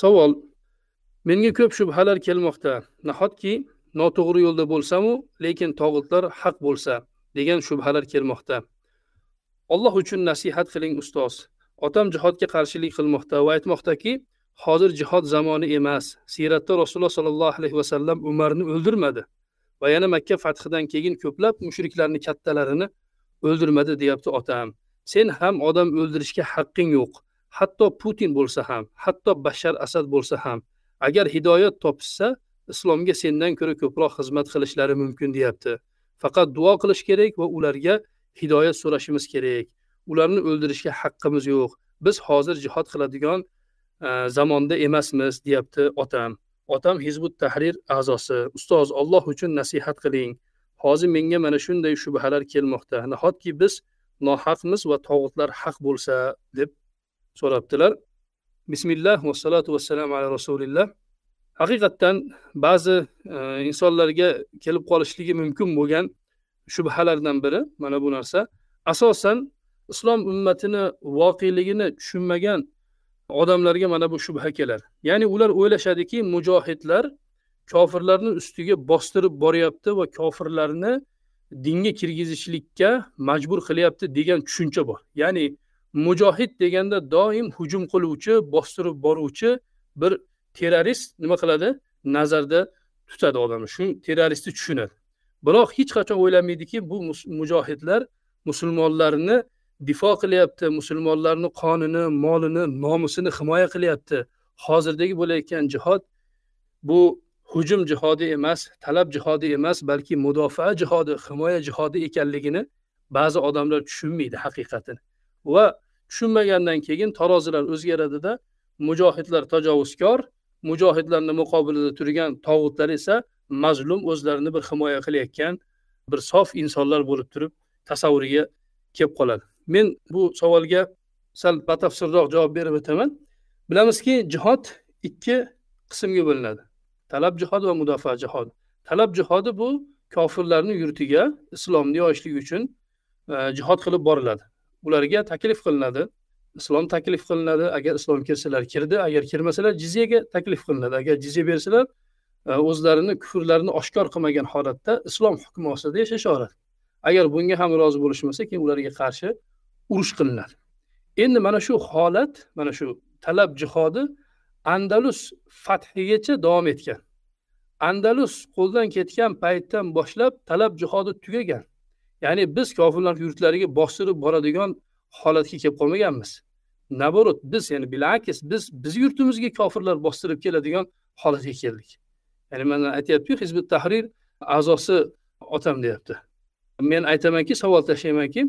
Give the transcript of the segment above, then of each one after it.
savol menga ko'p shubhalar kelmoqda nahotki noto'g'ri yo'lda bo'lsamu lekin tog'utlar haq bo'lsa degan shubhalar kelmoqda alloh uchun nasihat qiling ustoz otam jihodga qarshilik qilmoqda va aytmoqdaki hozir jihod zamoni emas siyratda rasululloh sollallohu alayhi vasallam umarni o'ldirmadi va yana makka fathidan keyin ko'plab mushriklarni kattalarini o'ldirmadi deyapti otam sen ham odam o'ldirishga haqqing yo'q hatto putin bo'lsa ham hatto bashar asad bo'lsa ham agar hidoyat topishsa islomga sendan ko'ra ko'proq xizmat qilishlari mumkin deyapti faqat duo qilish kerak va ularga hidoyat so'rashimiz kerak ularni o'ldirishga haqqimiz yo'q biz hozir jihod qiladigan e, zamonda emasmiz deyapti otam otam hizbut tahrir a'zosi ustoz alloh uchun nasihat qiling hozir menga mana shunday shubhalar kelmoqda nahotki biz nohaqmiz va tog'utlar haq bo'lsa deb so'rabdilar bismillah vassalotu vassalam ala rasulilloh haqiqatdan ba'zi e, insonlarga kelib qolishligi mumkin bo'lgan shubhalardan biri mana bu narsa asosan islom ummatini voqeligini tushunmagan odamlarga mana bu shubha kelar ya'ni ular o'ylashadiki mujohidlar kofirlarni ustiga bostirib boryapti va kofirlarni dinga kirgizishlikka majbur qilyapti degan tushuncha bor ya'ni mujohid deganda doim hujum qiluvchi bostirib boruvchi bir terrorist nima qiladi nazarda tutadi odamni shu terroristni tushunadi biroq hech qachon o'ylamaydiki bu mujohidlar musulmonlarni difo qilyapti musulmonlarni qonini molini nomusini himoya qilyapti hozirdagi bo'layotgan jihod bu hujum jihodi emas talab jihodi emas balki mudofaa jihodi himoya jihodi ekanligini ba'zi odamlar tushunmaydi haqiqatini va tushunmagandan keyin tarozilar o'zgaradida mujohidlar tajovuzkor mujohidlarni muqobilida turgan tog'utlar esa mazlum o'zlarini bir himoya qilayotgan bir sof insonlar bo'lib turib tasavvuriga kelib qoladi men bu savolga sal batafsilroq javob berib o'taman bilamizki jihod ikki qismga bo'linadi talab jihod va mudofaa jihod talab jihodi bu kofirlarni yurtiga islomni yoyishlik uchun e, jihod qilib boriladi ularga taklif qilinadi islom taklif qilinadi agar islom kirsalar kirdi agar kirmasalar jizyaga taklif qilinadi agar jizya bersalar e, o'zlarini kufrlarini oshkor qilmagan holatda islom hukmi ostida yashashaveradi agar bunga ham rozi bo'lishmasa keyin ularga qarshi urush qilinadi endi mana shu holat mana shu talab jihodi andalus fathigacha davom etgan andalus qo'ldan ketgan paytdan boshlab talab jihodi tugagan ya'ni biz kofirlar yurtlariga bostirib boradigan holatga kelib qolmaganmiz наоборот biz ya'ni bilakis biz biz yurtimizga kofirlar bostirib keladigan holatga keldik ya'ni mana aytyaptiku hizbi tahrir a'zosi otam deyapti men aytamanki savol tashlaymanki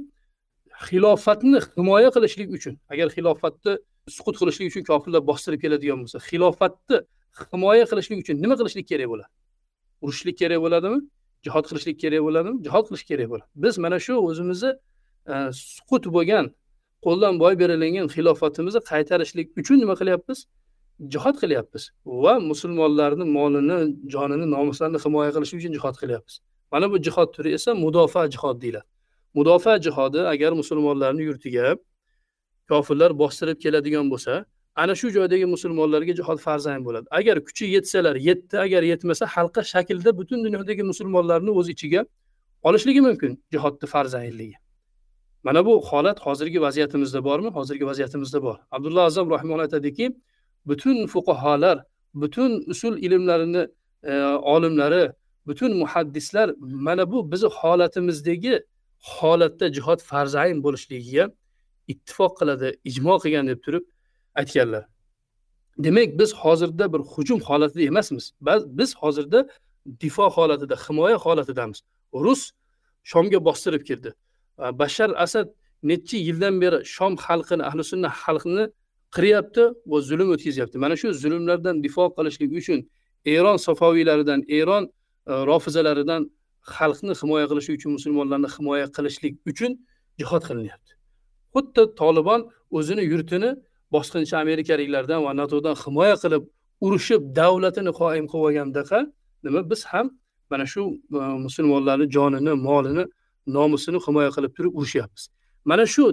xilofatni himoya qilishlik uchun agar xilofatni suqut qilishlik uchun kofirlar bostirib keladigan bo'lsa xilofatni himoya qilishlik uchun nima qilishlik kerak bo'ladi urushlik kerak bo'ladimi jihod qilishlik kerak bo'ladimi jihod qilish kerak bo'ladi biz mana shu o'zimizni suqut e, bo'lgan qo'ldan boy berilgan xilofatimizni qaytarishlik uchun nima qilyapmiz jihod qilyapmiz va musulmonlarni molini jonini nomuslarini himoya qilish uchun jihod qilyapmiz mana bu jihod turi esa mudofa jihod deyiladi mudofa jihodi agar musulmonlarni yurtiga kofirlar bostirib keladigan bo'lsa ana shu joydagi musulmonlarga jihod farzand bo'ladi agar kuchi yetsalar yetdi agar yetmasa halqa shaklida butun dunyodagi musulmonlarni o'z ichiga olishligi mumkin jihodni farzandligi mana bu holat hozirgi vaziyatimizda bormi hozirgi vaziyatimizda bor abdulloh azam rahimulloh aytadiki butun fuqaholar butun usul ilmlarini e, olimlari butun muhaddislar mana bu bizni holatimizdagi holatda jihod farzayn bo'lishligiga ittifoq qiladi ijmo qilgan deb turib aytganlar demak biz hozirda bir hujum holatida emasmiz biz hozirda difo holatida himoya holatidamiz rus shomga bostirib kirdi bashar asad necha yildan beri shom xalqini ahli sunna xalqini qiryapti va zulm o'tkazyapti mana shu zulmlardan difo qilishlik uchun eron safoviylaridan eron e, rofizalaridan xalqni himoya qilish uchun musulmonlarni himoya qilishlik uchun jihod qilinyapti xuddi tolibon o'zini yurtini bosqinchi amerikaliklardan va natodan himoya qilib urushib davlatini qoim qilib olgandaqa nima biz ham mana shu e, musulmonlarni jonini molini nomusini himoya qilib turib urushyapmiz mana shu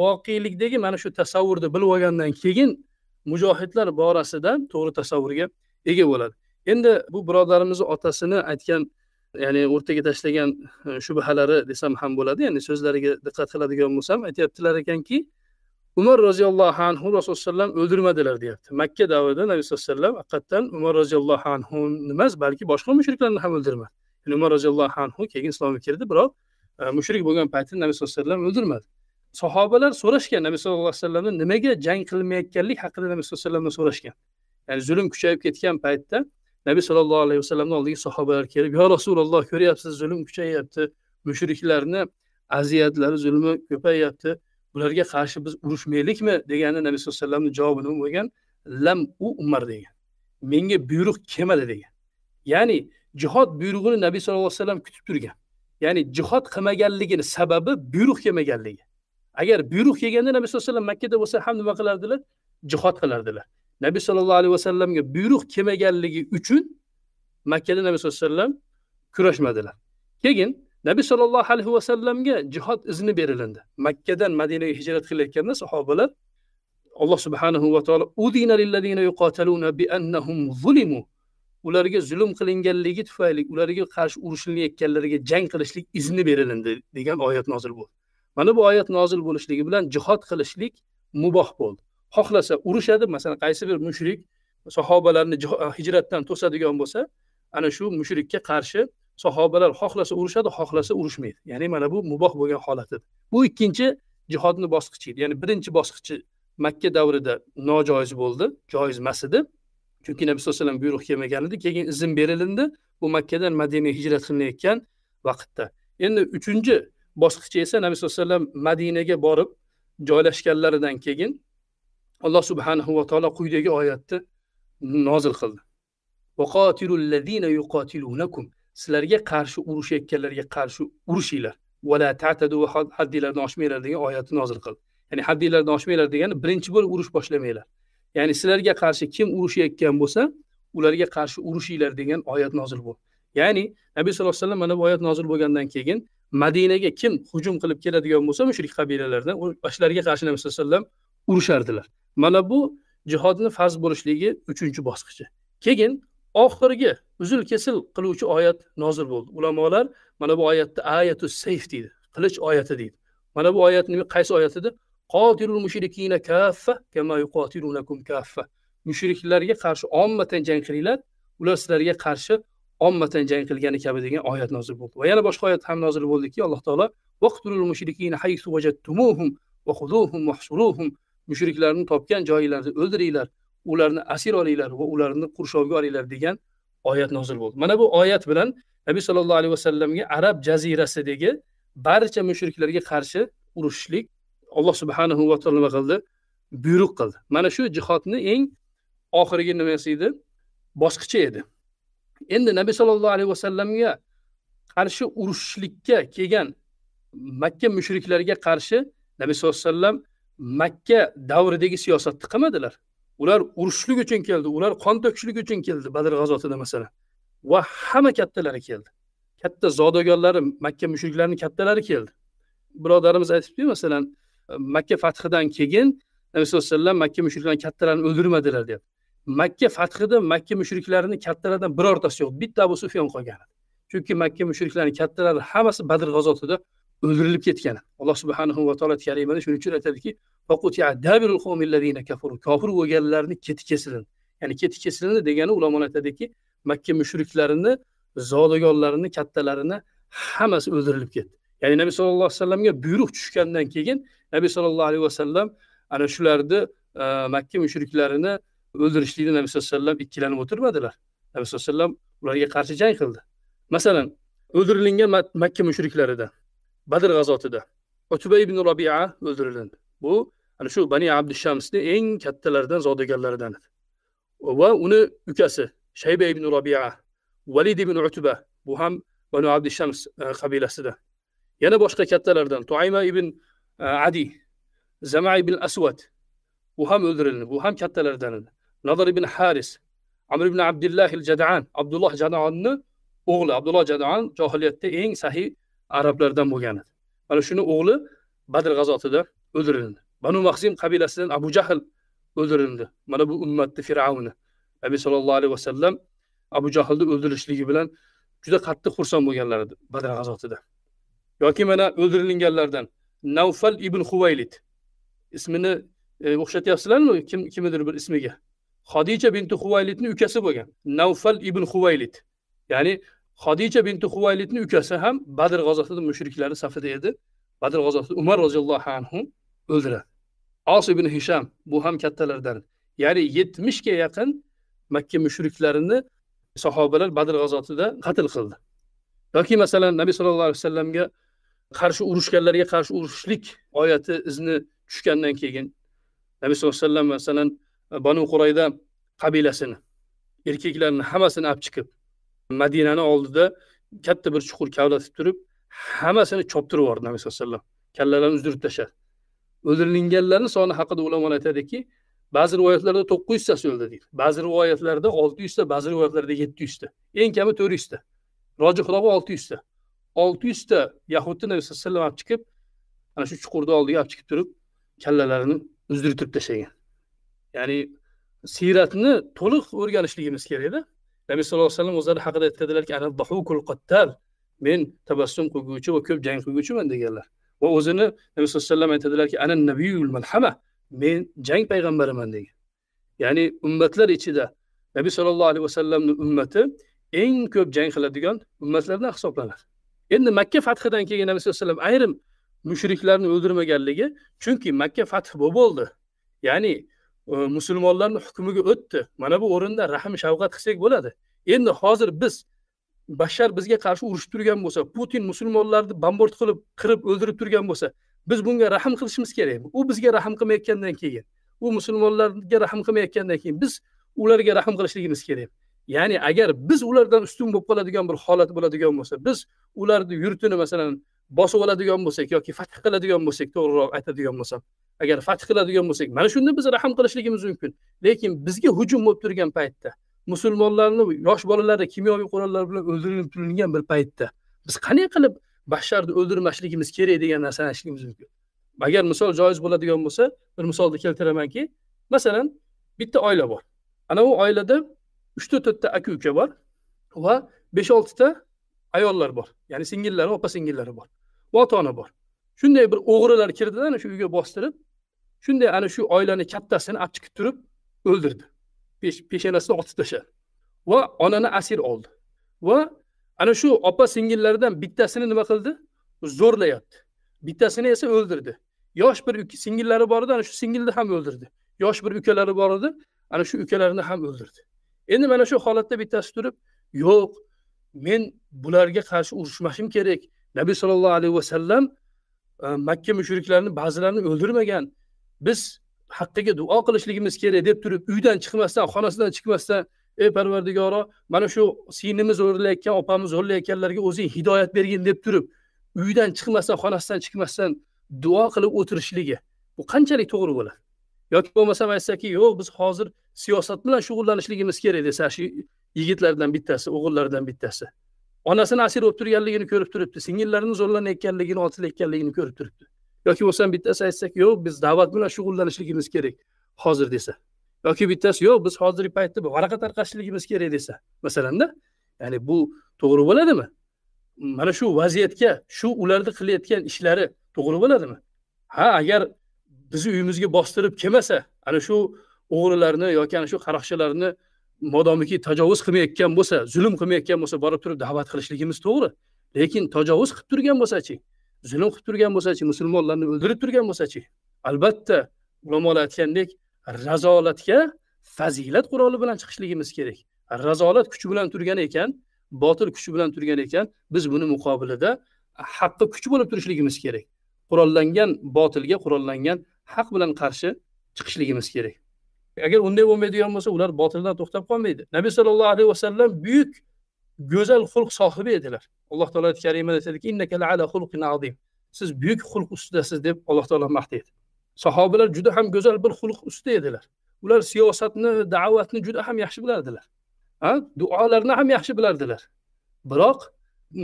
voqelikdagi mana shu tasavvurni bilib olgandan keyin mujohidlar borasida to'g'ri tasavvurga ega bo'ladi endi bu birodarimizni otasini aytgan ya'ni o'rtaga tashlagan e, shubhalari desam ham bo'ladi ya'ni so'zlariga diqqat qiladigan bo'lsam aytyaptilar ekanki Umar radıyallahu anhu Resulü sellem öldürmediler diye. Mekke davetinde Nebi sellem hakikaten Umar radıyallahu anhu demez belki başka müşriklerini hem öldürmedi. Yani Umar radıyallahu anhu kegin İslamı kirdi biroq e, mushrik bo'lgan paytda nabiy sallallohu alayhi vasallam o'ldirmadi sahobalar so'rashgan nabiy sallallohu alayhi vasallamdan nimaga jang qilmayotganlik haqida nabiy sallallohu alayhi vasallamdan so'rashgan ya'ni zulm kuchayib ketgan paytda nabiy sallallohu alayhi vasallamni oldiga sahobalar kelib yo rasululloh ko'ryapsiz zulm kuchayapti mushriklarni aziyatlari zulmi ko'payyapti bularga qarshi biz urushmaylikmi deganda nabiy sallallohu alayhi vasallamni javobi nima bo'lgan lam u umar degan menga buyruq kelmadi degan ya'ni jihod buyrug'ini nabiy sallallohu alayhi vasallam kutib turgan ya'ni jihod qilmaganligini sababi buyruq kelmaganligi agar buyruq kelganda nabiy sallallohu alayhi vasallam makkada bo'lsa ham nima qilardilar jihod qilardilar nabiy sallallohu alayhi vasallamga buyruq kelmaganligi uchun makkada nabiy sallallohu alayhi vasallam kurashmadilar keyin nabiy sollallohu alayhi vasallamga jihod izni berilindi makkadan madinaga hijrat qilayotganda sahobalar alloh subhanahu va taolo yuqataluna bi annahum zulimu ularga zulm qilinganligi tufayli ularga qarshi urushilayotganlarga jang qilishlik izni berilindi degan oyat nozil bo'ldi mana bu oyat nozil bo'lishligi bilan jihod qilishlik muboh bo'ldi xohlasa urushadi masalan qaysi bir mushrik sahobalarni hijratdan to'sadigan bo'lsa ana shu mushrikka qarshi sahobalar xohlasa urushadi xohlasa urushmaydi ya'ni mana bu muboh bo'lgan holat edi bu ikkinchi jihodni bosqichi edi ya'ni birinchi bosqichi makka davrida nojoiz bo'ldi joiz emas edi chunki nabiy sallallohu alayhi vasallam buyruq kelmagan edi keyin izn berilindi bu makkadan madinaga hijrat qilinayotgan vaqtda endi uchinchi bosqichi esa nabiy sallallohu alayhi vasallam madinaga borib joylashganlaridan keyin alloh subhanahu va taolo quyidagi oyatni nozil qildi sizlarga qarshi urushayotganlarga qarshi urushinglar vala tatadu va haddinglardan oshmanglar degan oyatni nozil qildi ya'ni haddinglardan oshmanglar degani birinchi bo'lib urush boshlamanglar ya'ni sizlarga qarshi kim urushayotgan bo'lsa ularga qarshi urushinglar degan oyat nozil bo'ldi ya'ni nabiy sallallohu alayhi vasallam mana bu oyat nozil bo'lgandan keyin madinaga kim hujum qilib keladigan bo'lsa mushrik qabilalardan shularga qarshi nabiy sallallohu alayhi vasallam urushardilar mana bu jihodni farz bo'lishligi uchinchi bosqichi keyin oxirgi uzil kesil qiluvchi oyat nozil bo'ldi ulamolar mana bu oyatni ayatu sayf deydi qilich oyati deydi mana bu oyat qaysi oyat edi kaffa kaffa mushriklarga qarshi ommatan jang qilinglar ular sizlarga qarshi ommatan jang qilgani kabi degan oyat nozil bo'ldi va yana boshqa oyat ham nozil bo'ldiki alloh taolo mushriklarni va xuduhum topgan joyinglarda o'ldiringlar ularni asir olinglar va ularni qurshovga olinglar degan oyat nozil bo'ldi mana bu oyat bilan nabiy sollallohu alayhi vasallamga arab jazirasidagi barcha mushriklarga qarshi urushishlik alloh subhanahu va taolo nima qildi buyruq qildi mana shu jihodni eng oxirgi nimasi edi bosqichi edi endi nabiy sollallohu alayhi vasallamga qarshi urushishlikka kelgan makka mushriklarga qarshi nabiy sallallohu alayhi vasallam makka davridagi siyosatni qilmadilar ular urushishlik uchun keldi ular qon to'kishlik uchun keldi badr g'azotida masalan va hamma kattalari keldi katta zodagonlari makka mushriklarini kattalari keldi birodarimiz aytibdiku masalan makka fathidan keyin nabiy sallallohu alayhi vasallam makka mushriklarini kattalarini o'ldirmadilar deyapti makka fathida makka mushriklarini kattalaridan birortasi yo'q bitta abu sufyon qolgan chunki makka mushriklarini kattalari hammasi badr g'azotida o'ldirilib ketgan alloh subhanahu va taolo karimada shuning uchun aytadiki kofir bo'lganlarni keti kesilindi ya'ni keti kesilindi degani ulamolar aytadiki makka mushriklarini zodagonlarini kattalarini hammasi o'ldirilib ketdi ya'ni nabiy sallallohu alayhi vasallamga buyruq tushgandan keyin nabiy sallallohu alayhi vasallam ana shularni e, makka mushriklarini o'ldirishlikni nabiy sallallohu alayhi vasallam ikkilanib o'tirmadilar nabiy sallallohu alayhi vasallam ularga qarshi jang qildi masalan o'ldirilgan makka mushriklaridan Badr gazotida Utbe ibn Rabia öldürüldü. Bu hani şu Bani Abdüşşams'ni en kattalardan, zodagarlaridan. Va uni ukasi Shayba ibn Rabia, Valid ibn Utbe bu ham Bani Abdüşşams e, qabilasida. Yana boshqa kattalardan Tuayma ibn e, Adi, Zama ibn Aswad bu ham öldürüldü. Bu ham kattalardan. Nadar ibn Haris, Amr ibn Abdullah el-Jad'an, Abdullah Jad'an'ni o'g'li Abdullah Jad'an jahiliyatda eng sahih arablardan bo'lgan edi mana shuni o'g'li badr g'azotida o'ldirildi banu mahzim qabilasidan abu jahl o'ldirildi mana bu ummatni fir'avni nabiy sollallohu alayhi vasallam abu jahlni o'ldirilishligi bilan juda qattiq xursand bo'lganlar edi badr g'azotida yoki mana o'ldirilinganlardan navfal ibn huvaylid ismini e, o'xshatyapsizlarmi kim kimnidir bir ismiga hodicha binti huvaylidni ukasi bo'lgan navfal ibn huvaylid ya'ni Hadice binti Huvaylidni ukasi ham Badr g'azotida mushriklarning safida edi. Badr g'azotida Umar roziyallohu anhu o'ldiradi. As ibn Hisham bu ham kattalardan. Ya'ni 70 ga yaqin Makka mushriklarini sahobalar Badr g'azotida qatl qildi. mesela masalan Sallallahu Aleyhi alayhi vasallamga qarshi urushganlarga qarshi urushlik oyati izni tushgandan keyin Nabiy sallallohu alayhi vasallam mesela Banu Qurayda qabilasini erkaklarni hammasini olib çıkıp. madinani oldida katta bir chuqur kavlatib turib hammasini choptirib yubordi nabiy sallallohu alayhi vasallam kallalarni uzdirib tashladi o'ldirilinganlarni soni haqida ulamolar aytadiki ba'zi rivoyatlarda to'qqiz yuztasi o'ldi deydi ba'zi rivoyatlarda olti yuzta ba'zi rivoyatlarda yetti yuzta eng kami to'rt yuzta rojihrovi olti yuzta olti yuzta yahudni nabiy sallallohu alayhi vasallam olib chiqib ana shu chuqurni oldiga olib chiqib turib kallalarini uzdirtirib tashlagan ya'ni siyratni to'liq o'rganishligimiz kerakda Nabi sallallohu alayhi vasallam o'zlari haqida aytadilar ki bahukul qattal men tabassum qilguvchi va ko'p jang qilguvchiman deganlar va o'zini nabiy sallallohu alayhi vasallam aytadilarki ana nabiyul malhama men jang payg'ambariman degan ya'ni ummatlar ichida nabiy sallallohu alayhi vasallamni ummati eng ko'p jang qiladigan ummatlardan hisoblanadi endi makka fathidan keyin nabiy sallallohu alayhi vasallam ayrim mushriklarni o'ldirmaganligi chunki makka fathi bo'lib bo'ldi ya'ni musulmonlarni hukmiga o'tdi mana bu o'rinda rahm shafqat qilsak bo'ladi endi hozir biz bashar bizga qarshi urushib turgan bo'lsa putin musulmonlarni bombard qilib qirib o'ldirib turgan bo'lsa biz bunga rahm qilishimiz kerakmi u bizga rahm qilmayotgandan keyin u musulmonlarga rahm qilmayotgandan keyin biz ularga rahm qilishligimiz kerak ya'ni agar biz ulardan ustun bo'lib qoladigan bir holat bo'ladigan bo'lsa biz ularni yurtini masalan bosib oladigan bo'lsak yoki fath qiladigan bo'lsak to'g'riroq aytadigan bo'lsam agar fath qiladigan bo'lsak mana shunda biz rahm qilishligimiz mumkin lekin bizga hujum bo'lib turgan paytda musulmonlarni yosh bolalari kimyoviy qurollar bilan o'ldirilib turilgan bir paytda biz qanday qilib basharni o'ldirmasligimiz kerak degan narsani aytishligimiz mumkin agar misol joiz bo'ladigan bo'lsa bir misolni keltiramanki masalan bitta oila bor ana u oilada uchta to'rtta aka uka bor va besh oltita ayollar bor ya'ni singillari opa singillari bor va ota ona bor shunday bir o'g'rilar kirdilar shu uyga bostirib shunday ana shu oilani kattasini olib chiqib turib o'ldirdi peshanasidan otib tashladi Ve onani asir oldu. Ve ana hani şu opa singillardan bittasini nima qildi zo'rlayapti Bittesini esa öldürdü. Yaş bir singillari bor edi hani ana shu singilni ham o'ldirdi yosh bir ülkeleri vardı, edi hani şu ülkelerini hem öldürdü. Şimdi endi şu shu holatda durup yok, yo'q men bularga uğraşmışım urushmashim kerak nabiy sollallohu alayhi vasallam e, Mekke müşriklerini bazılarını öldürmegen. biz haqqiga duo qilishligimiz kerak deb turib uydan chiqmasdan xonasidan chiqmasdan ey parvardigoro mana shu singlimiz o'g'irlayotgan opamiz o'g'irlayotganlarga o'zing hidoyat bergin deb turib uydan chiqmasdan xonasidan chiqmasdan duo qilib o'tirishligi bu qanchalik to'g'ri bo'ladi yoki bo'lmasam aytsaki yo'q biz hozir siyosat bilan shug'ullanishligimiz kerak desa shu yigitlardan bittasi o'g'illardan bittasi onasini asir bo'lib turganligini ko'rib turibdi singillarini zo'rlanayotganligini otilayotganligini ko'rib turibdi yoki bo'lmasam bittasi aytsak yo'q biz da'vat bilan shug'ullanishligimiz kerak hozir desa yoki bittasi yo'q biz hozirgi paytda varaqa tarqatishligimiz kerak desa masalanda ya'ni bu to'g'ri bo'ladimi mana shu vaziyatga shu ularni qilayotgan ishlari to'g'ri bo'ladimi ha agar bizni uyimizga bostirib kelmasa ana shu o'g'rilarni yoki ana shu qaroqchilarni modomiki tajovuz qilmayotgan bo'lsa zulm qilmayotgan bo'lsa borib turib da'vat qilishligimiz to'g'ri lekin tajovuz qilib turgan bo'lsachi zina qilib turgan bo'lsachi musulmonlarni o'ldirib turgan bo'lsachi albatta ulamolar aytgandek razolatga fazilat quroli bilan chiqishligimiz kerak razolat kuchi bilan turgan ekan botil kuchi bilan turgan ekan biz buni muqobilida haqqi kuch bo'lib turishligimiz kerak qurollangan botilga qurollangan haq bilan qarshi chiqishligimiz kerak agar unday bo'lmaydigan bo'lsa ular botildan to'xtab qolmaydi nabiy sollallohu alayhi vasallam buyuk güzel hulk sahibi ediler Allah Teala ayet-i kerimede dedi ki inneke ala hulkin azim. Siz büyük hulk üstidəsiz deyib Allah Teala mahdi məhdiyir. Sahabeler cüdə həm güzel bir hulq üstə idilər. Ular siyasətini, dəvətini cüdə həm yaxşı bilərdilər. Hə? Dualarını Bırak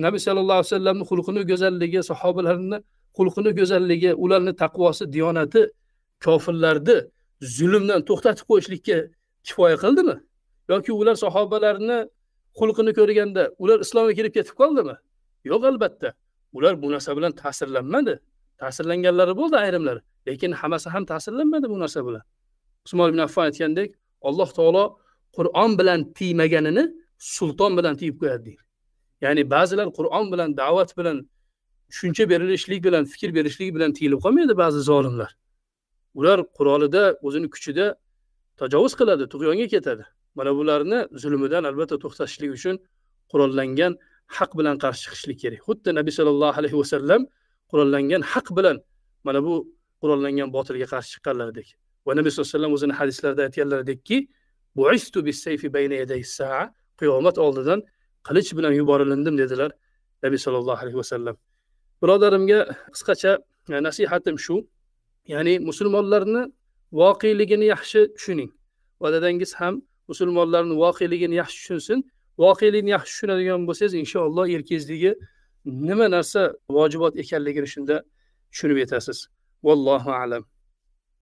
yaxşı sallallahu aleyhi ve sallallohu alayhi vasallamning xulqini go'zalligi, sahobalarning xulqini takvası ularning kafirlerdi. Zulümden kofirlarni zulmdan to'xtatib qo'yishlikka kifoya qildimi? yoki ular sahobalarni xulqini ko'rganda ular islomga kirib ketib qoldimi yo'q albatta ular bu narsa bilan ta'sirlanmadi ta'sirlanganlari bo'ldi ayrimlari lekin hammasi ham ta'sirlanmadi bu narsa bilan usmon ibn affon aytgandek alloh taolo qur'on bilan tiymaganini sulton bilan tiyib qo'yadi deydi ya'ni ba'zilar qur'on bilan da'vat bilan tushuncha berilishlik bilan fikr berishlik bilan tiyilib qolmaydi ba'zi zolimlar ular qurolida o'zini kuchida tajovuz qiladi tug'yonga ketadi mana bularni zulmidan albatta to'xtatishlik uchun qurollangan haq bilan qarshi chiqishlik kerak xuddi nabiy sollallohu alayhi vasallam qurollangan haq bilan mana bu qurollangan botilga qarshi chiqqanlaridek va nabiy sallallohu alayhi vasallam o'zini hadislarida aytganlaridekki qiyomat oldidan qilich bilan yuborilindim dedilar nabiy sollallohu alayhi vasallam birodarimga qisqacha e, nasihatim shu ya'ni musulmonlarni voqeligini yaxshi tushuning va dadangiz ham musulmonlarni voqeligini yaxshi tushunsin voqelikni yaxshi tushunadigan bo'lsangiz inshaalloh erkizligi nima narsa vojibot ekanligini shunda tushunib yetasiz vallohu alam